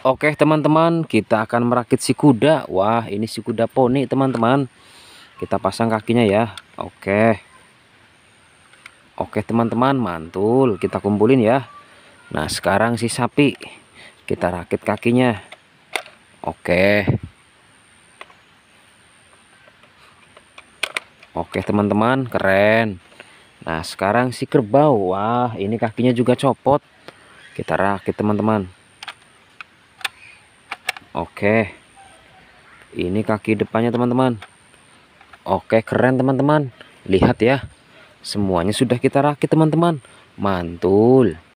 Oke teman-teman kita akan merakit si kuda Wah ini si kuda poni teman-teman Kita pasang kakinya ya Oke Oke teman-teman mantul Kita kumpulin ya Nah sekarang si sapi Kita rakit kakinya Oke Oke teman-teman keren Nah sekarang si kerbau Wah ini kakinya juga copot Kita rakit teman-teman Oke. Ini kaki depannya teman-teman. Oke, keren teman-teman. Lihat ya. Semuanya sudah kita rakit teman-teman. Mantul.